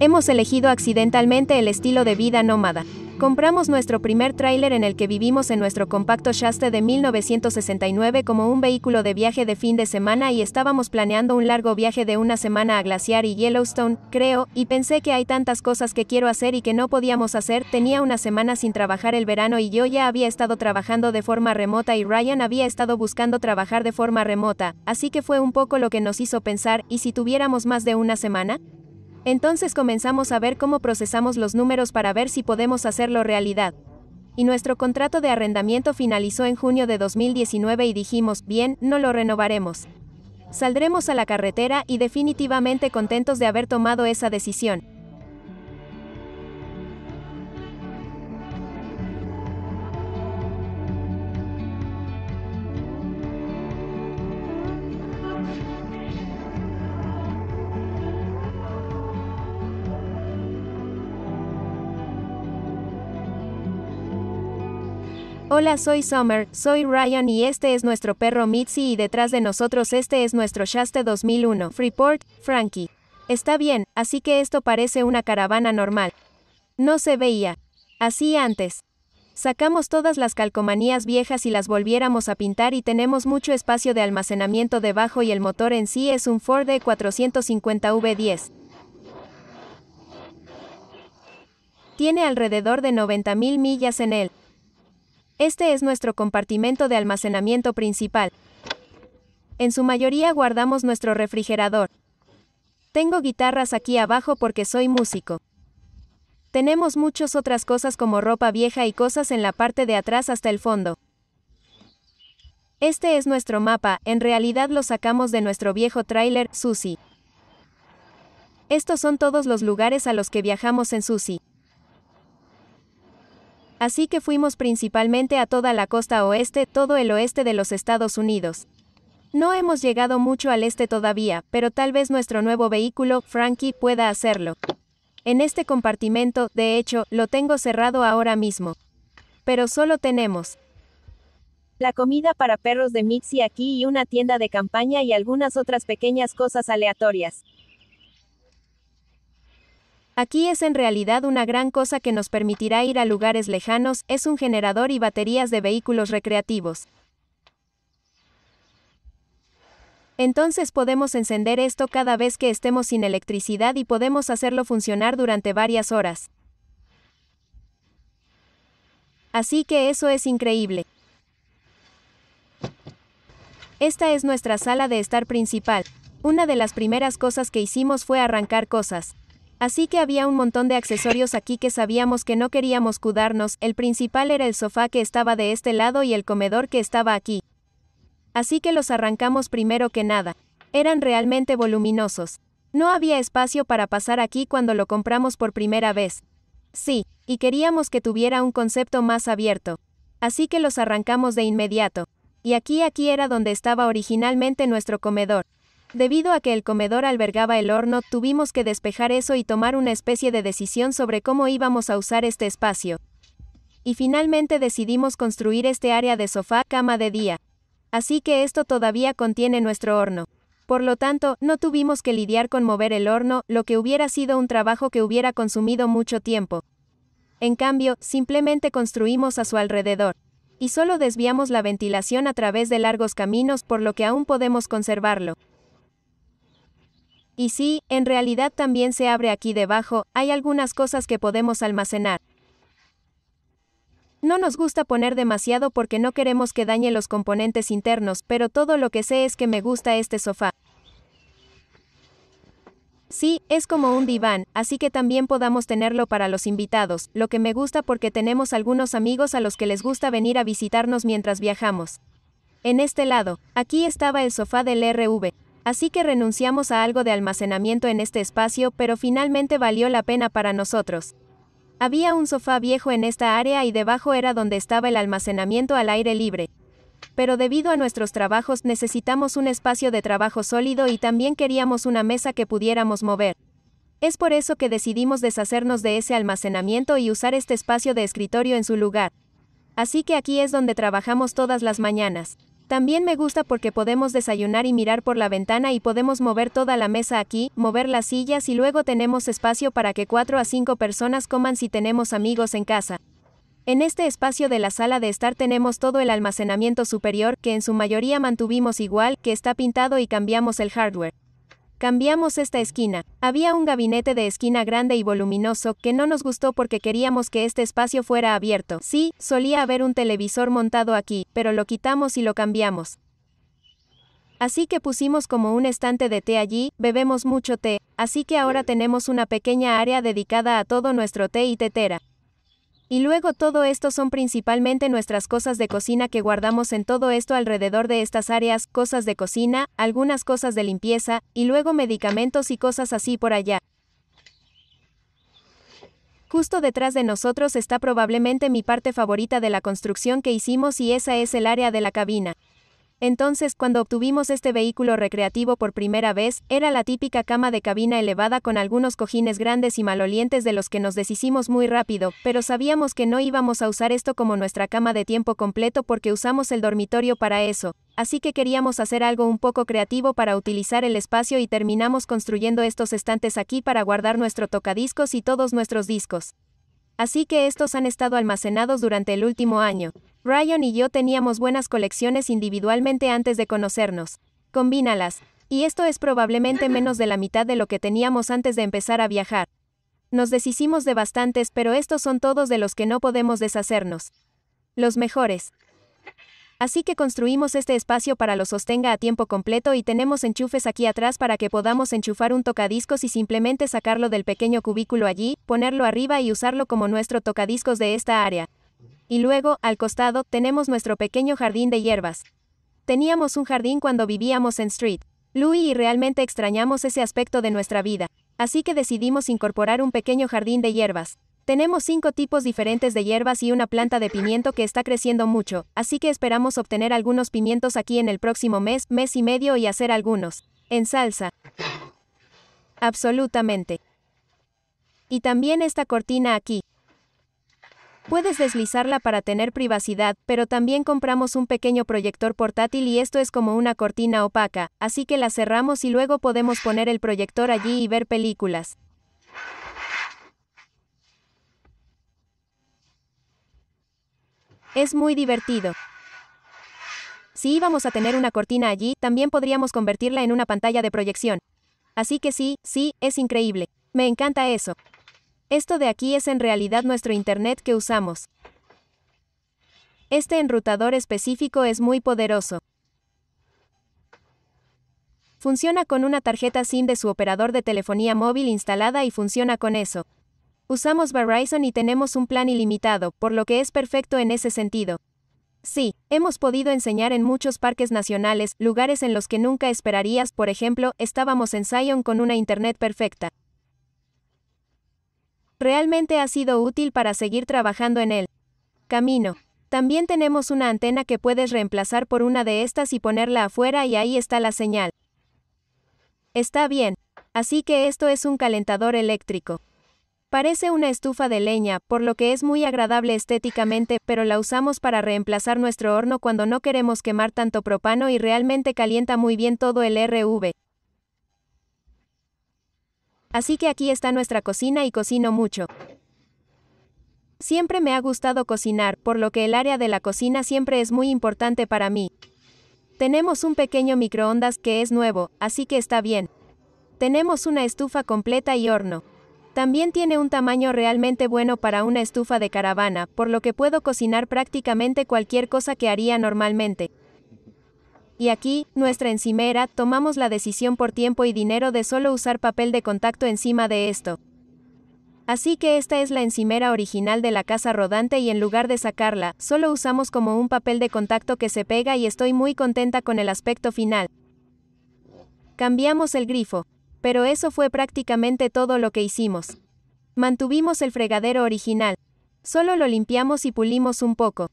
Hemos elegido accidentalmente el estilo de vida nómada. Compramos nuestro primer tráiler en el que vivimos en nuestro compacto Shasta de 1969 como un vehículo de viaje de fin de semana y estábamos planeando un largo viaje de una semana a Glaciar y Yellowstone, creo, y pensé que hay tantas cosas que quiero hacer y que no podíamos hacer, tenía una semana sin trabajar el verano y yo ya había estado trabajando de forma remota y Ryan había estado buscando trabajar de forma remota, así que fue un poco lo que nos hizo pensar, ¿y si tuviéramos más de una semana? Entonces comenzamos a ver cómo procesamos los números para ver si podemos hacerlo realidad. Y nuestro contrato de arrendamiento finalizó en junio de 2019 y dijimos, bien, no lo renovaremos. Saldremos a la carretera y definitivamente contentos de haber tomado esa decisión. Hola, soy Summer, soy Ryan y este es nuestro perro Mitzi y detrás de nosotros este es nuestro Shasta 2001 Freeport, Frankie. Está bien, así que esto parece una caravana normal. No se veía. Así antes. Sacamos todas las calcomanías viejas y las volviéramos a pintar y tenemos mucho espacio de almacenamiento debajo y el motor en sí es un Ford E450V10. Tiene alrededor de 90.000 millas en él. Este es nuestro compartimento de almacenamiento principal. En su mayoría guardamos nuestro refrigerador. Tengo guitarras aquí abajo porque soy músico. Tenemos muchas otras cosas como ropa vieja y cosas en la parte de atrás hasta el fondo. Este es nuestro mapa, en realidad lo sacamos de nuestro viejo tráiler, Susi. Estos son todos los lugares a los que viajamos en Susi. Así que fuimos principalmente a toda la costa oeste, todo el oeste de los Estados Unidos. No hemos llegado mucho al este todavía, pero tal vez nuestro nuevo vehículo, Frankie, pueda hacerlo. En este compartimento, de hecho, lo tengo cerrado ahora mismo. Pero solo tenemos la comida para perros de Mixie aquí y una tienda de campaña y algunas otras pequeñas cosas aleatorias. Aquí es en realidad una gran cosa que nos permitirá ir a lugares lejanos, es un generador y baterías de vehículos recreativos. Entonces podemos encender esto cada vez que estemos sin electricidad y podemos hacerlo funcionar durante varias horas. Así que eso es increíble. Esta es nuestra sala de estar principal. Una de las primeras cosas que hicimos fue arrancar cosas. Así que había un montón de accesorios aquí que sabíamos que no queríamos cuidarnos, el principal era el sofá que estaba de este lado y el comedor que estaba aquí. Así que los arrancamos primero que nada. Eran realmente voluminosos. No había espacio para pasar aquí cuando lo compramos por primera vez. Sí, y queríamos que tuviera un concepto más abierto. Así que los arrancamos de inmediato. Y aquí aquí era donde estaba originalmente nuestro comedor. Debido a que el comedor albergaba el horno, tuvimos que despejar eso y tomar una especie de decisión sobre cómo íbamos a usar este espacio. Y finalmente decidimos construir este área de sofá, cama de día. Así que esto todavía contiene nuestro horno. Por lo tanto, no tuvimos que lidiar con mover el horno, lo que hubiera sido un trabajo que hubiera consumido mucho tiempo. En cambio, simplemente construimos a su alrededor. Y solo desviamos la ventilación a través de largos caminos por lo que aún podemos conservarlo. Y sí, en realidad también se abre aquí debajo, hay algunas cosas que podemos almacenar. No nos gusta poner demasiado porque no queremos que dañe los componentes internos, pero todo lo que sé es que me gusta este sofá. Sí, es como un diván, así que también podamos tenerlo para los invitados, lo que me gusta porque tenemos algunos amigos a los que les gusta venir a visitarnos mientras viajamos. En este lado, aquí estaba el sofá del RV. Así que renunciamos a algo de almacenamiento en este espacio, pero finalmente valió la pena para nosotros. Había un sofá viejo en esta área y debajo era donde estaba el almacenamiento al aire libre. Pero debido a nuestros trabajos necesitamos un espacio de trabajo sólido y también queríamos una mesa que pudiéramos mover. Es por eso que decidimos deshacernos de ese almacenamiento y usar este espacio de escritorio en su lugar. Así que aquí es donde trabajamos todas las mañanas. También me gusta porque podemos desayunar y mirar por la ventana y podemos mover toda la mesa aquí, mover las sillas y luego tenemos espacio para que 4 a 5 personas coman si tenemos amigos en casa. En este espacio de la sala de estar tenemos todo el almacenamiento superior, que en su mayoría mantuvimos igual, que está pintado y cambiamos el hardware. Cambiamos esta esquina. Había un gabinete de esquina grande y voluminoso que no nos gustó porque queríamos que este espacio fuera abierto. Sí, solía haber un televisor montado aquí, pero lo quitamos y lo cambiamos. Así que pusimos como un estante de té allí, bebemos mucho té, así que ahora tenemos una pequeña área dedicada a todo nuestro té y tetera. Y luego todo esto son principalmente nuestras cosas de cocina que guardamos en todo esto alrededor de estas áreas, cosas de cocina, algunas cosas de limpieza, y luego medicamentos y cosas así por allá. Justo detrás de nosotros está probablemente mi parte favorita de la construcción que hicimos y esa es el área de la cabina. Entonces, cuando obtuvimos este vehículo recreativo por primera vez, era la típica cama de cabina elevada con algunos cojines grandes y malolientes de los que nos deshicimos muy rápido, pero sabíamos que no íbamos a usar esto como nuestra cama de tiempo completo porque usamos el dormitorio para eso, así que queríamos hacer algo un poco creativo para utilizar el espacio y terminamos construyendo estos estantes aquí para guardar nuestro tocadiscos y todos nuestros discos así que estos han estado almacenados durante el último año. Ryan y yo teníamos buenas colecciones individualmente antes de conocernos. Combínalas, y esto es probablemente menos de la mitad de lo que teníamos antes de empezar a viajar. Nos deshicimos de bastantes, pero estos son todos de los que no podemos deshacernos. Los mejores. Así que construimos este espacio para lo sostenga a tiempo completo y tenemos enchufes aquí atrás para que podamos enchufar un tocadiscos y simplemente sacarlo del pequeño cubículo allí, ponerlo arriba y usarlo como nuestro tocadiscos de esta área. Y luego, al costado, tenemos nuestro pequeño jardín de hierbas. Teníamos un jardín cuando vivíamos en Street. Louis y realmente extrañamos ese aspecto de nuestra vida. Así que decidimos incorporar un pequeño jardín de hierbas. Tenemos cinco tipos diferentes de hierbas y una planta de pimiento que está creciendo mucho, así que esperamos obtener algunos pimientos aquí en el próximo mes, mes y medio y hacer algunos. En salsa. Absolutamente. Y también esta cortina aquí. Puedes deslizarla para tener privacidad, pero también compramos un pequeño proyector portátil y esto es como una cortina opaca, así que la cerramos y luego podemos poner el proyector allí y ver películas. Es muy divertido. Si íbamos a tener una cortina allí, también podríamos convertirla en una pantalla de proyección. Así que sí, sí, es increíble. Me encanta eso. Esto de aquí es en realidad nuestro Internet que usamos. Este enrutador específico es muy poderoso. Funciona con una tarjeta SIM de su operador de telefonía móvil instalada y funciona con eso. Usamos Verizon y tenemos un plan ilimitado, por lo que es perfecto en ese sentido. Sí, hemos podido enseñar en muchos parques nacionales, lugares en los que nunca esperarías, por ejemplo, estábamos en Zion con una Internet perfecta. Realmente ha sido útil para seguir trabajando en el camino. También tenemos una antena que puedes reemplazar por una de estas y ponerla afuera y ahí está la señal. Está bien. Así que esto es un calentador eléctrico. Parece una estufa de leña, por lo que es muy agradable estéticamente, pero la usamos para reemplazar nuestro horno cuando no queremos quemar tanto propano y realmente calienta muy bien todo el RV. Así que aquí está nuestra cocina y cocino mucho. Siempre me ha gustado cocinar, por lo que el área de la cocina siempre es muy importante para mí. Tenemos un pequeño microondas que es nuevo, así que está bien. Tenemos una estufa completa y horno. También tiene un tamaño realmente bueno para una estufa de caravana, por lo que puedo cocinar prácticamente cualquier cosa que haría normalmente. Y aquí, nuestra encimera, tomamos la decisión por tiempo y dinero de solo usar papel de contacto encima de esto. Así que esta es la encimera original de la casa rodante y en lugar de sacarla, solo usamos como un papel de contacto que se pega y estoy muy contenta con el aspecto final. Cambiamos el grifo. Pero eso fue prácticamente todo lo que hicimos. Mantuvimos el fregadero original. Solo lo limpiamos y pulimos un poco.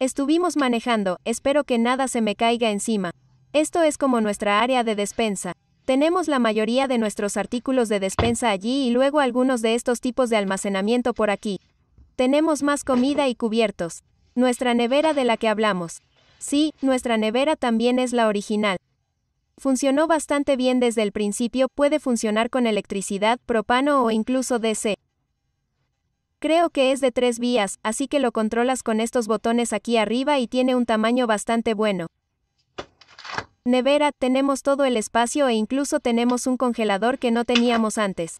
Estuvimos manejando, espero que nada se me caiga encima. Esto es como nuestra área de despensa. Tenemos la mayoría de nuestros artículos de despensa allí y luego algunos de estos tipos de almacenamiento por aquí. Tenemos más comida y cubiertos. Nuestra nevera de la que hablamos. Sí, nuestra nevera también es la original. Funcionó bastante bien desde el principio, puede funcionar con electricidad, propano o incluso DC. Creo que es de tres vías, así que lo controlas con estos botones aquí arriba y tiene un tamaño bastante bueno. Nevera, tenemos todo el espacio e incluso tenemos un congelador que no teníamos antes.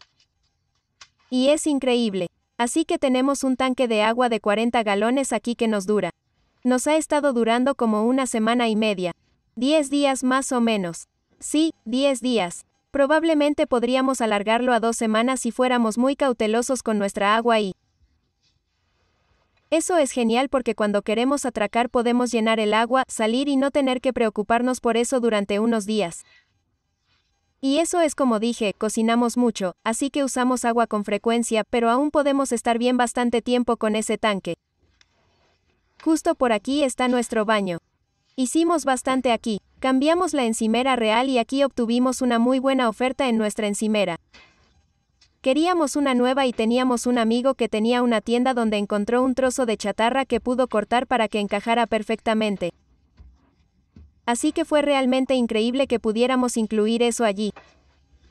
Y es increíble. Así que tenemos un tanque de agua de 40 galones aquí que nos dura. Nos ha estado durando como una semana y media. 10 días más o menos. Sí, 10 días. Probablemente podríamos alargarlo a dos semanas si fuéramos muy cautelosos con nuestra agua y... Eso es genial porque cuando queremos atracar podemos llenar el agua, salir y no tener que preocuparnos por eso durante unos días. Y eso es como dije, cocinamos mucho, así que usamos agua con frecuencia, pero aún podemos estar bien bastante tiempo con ese tanque. Justo por aquí está nuestro baño. Hicimos bastante aquí, cambiamos la encimera real y aquí obtuvimos una muy buena oferta en nuestra encimera. Queríamos una nueva y teníamos un amigo que tenía una tienda donde encontró un trozo de chatarra que pudo cortar para que encajara perfectamente. Así que fue realmente increíble que pudiéramos incluir eso allí.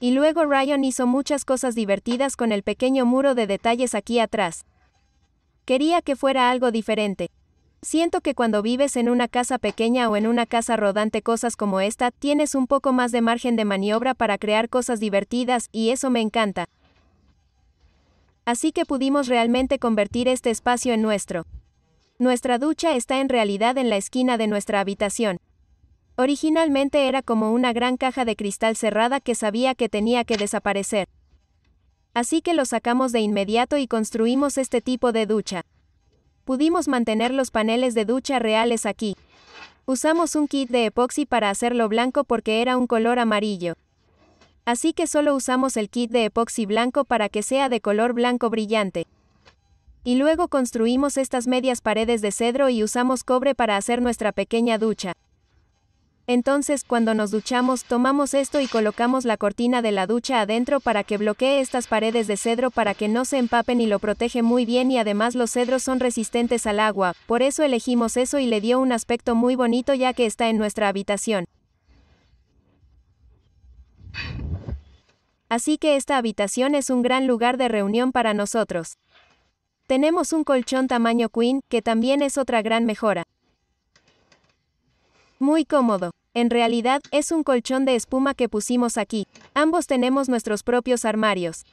Y luego Ryan hizo muchas cosas divertidas con el pequeño muro de detalles aquí atrás. Quería que fuera algo diferente. Siento que cuando vives en una casa pequeña o en una casa rodante cosas como esta, tienes un poco más de margen de maniobra para crear cosas divertidas, y eso me encanta. Así que pudimos realmente convertir este espacio en nuestro. Nuestra ducha está en realidad en la esquina de nuestra habitación. Originalmente era como una gran caja de cristal cerrada que sabía que tenía que desaparecer. Así que lo sacamos de inmediato y construimos este tipo de ducha. Pudimos mantener los paneles de ducha reales aquí. Usamos un kit de epoxi para hacerlo blanco porque era un color amarillo. Así que solo usamos el kit de epoxi blanco para que sea de color blanco brillante. Y luego construimos estas medias paredes de cedro y usamos cobre para hacer nuestra pequeña ducha. Entonces cuando nos duchamos tomamos esto y colocamos la cortina de la ducha adentro para que bloquee estas paredes de cedro para que no se empapen y lo protege muy bien y además los cedros son resistentes al agua, por eso elegimos eso y le dio un aspecto muy bonito ya que está en nuestra habitación. Así que esta habitación es un gran lugar de reunión para nosotros. Tenemos un colchón tamaño queen, que también es otra gran mejora. Muy cómodo. En realidad, es un colchón de espuma que pusimos aquí. Ambos tenemos nuestros propios armarios.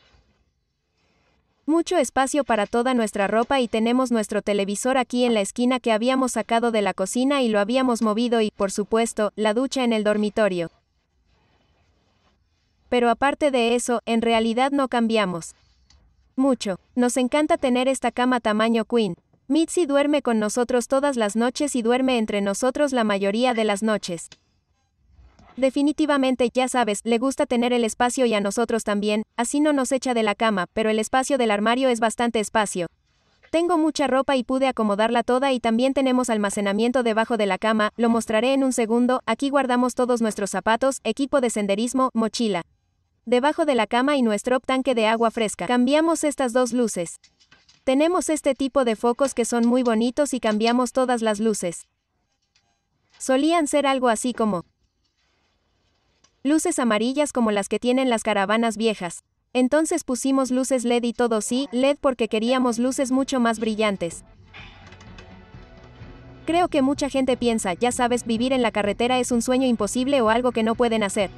Mucho espacio para toda nuestra ropa y tenemos nuestro televisor aquí en la esquina que habíamos sacado de la cocina y lo habíamos movido y, por supuesto, la ducha en el dormitorio. Pero aparte de eso, en realidad no cambiamos. Mucho. Nos encanta tener esta cama tamaño queen. Mitzi duerme con nosotros todas las noches y duerme entre nosotros la mayoría de las noches. Definitivamente, ya sabes, le gusta tener el espacio y a nosotros también, así no nos echa de la cama, pero el espacio del armario es bastante espacio. Tengo mucha ropa y pude acomodarla toda y también tenemos almacenamiento debajo de la cama, lo mostraré en un segundo, aquí guardamos todos nuestros zapatos, equipo de senderismo, mochila. Debajo de la cama y nuestro tanque de agua fresca. Cambiamos estas dos luces. Tenemos este tipo de focos que son muy bonitos y cambiamos todas las luces. Solían ser algo así como Luces amarillas como las que tienen las caravanas viejas. Entonces pusimos luces LED y todo sí, LED porque queríamos luces mucho más brillantes. Creo que mucha gente piensa, ya sabes, vivir en la carretera es un sueño imposible o algo que no pueden hacer.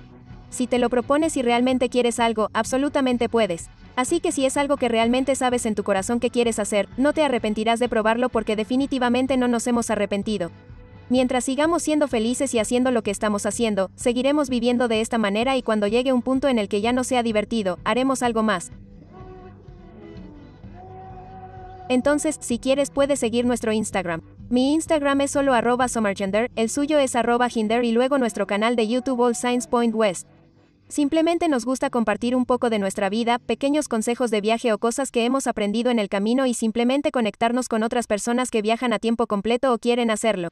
Si te lo propones y realmente quieres algo, absolutamente puedes. Así que si es algo que realmente sabes en tu corazón que quieres hacer, no te arrepentirás de probarlo porque definitivamente no nos hemos arrepentido. Mientras sigamos siendo felices y haciendo lo que estamos haciendo, seguiremos viviendo de esta manera y cuando llegue un punto en el que ya no sea divertido, haremos algo más. Entonces, si quieres puedes seguir nuestro Instagram. Mi Instagram es solo arroba somergender, el suyo es arroba hinder y luego nuestro canal de YouTube All Science Point West. Simplemente nos gusta compartir un poco de nuestra vida, pequeños consejos de viaje o cosas que hemos aprendido en el camino y simplemente conectarnos con otras personas que viajan a tiempo completo o quieren hacerlo.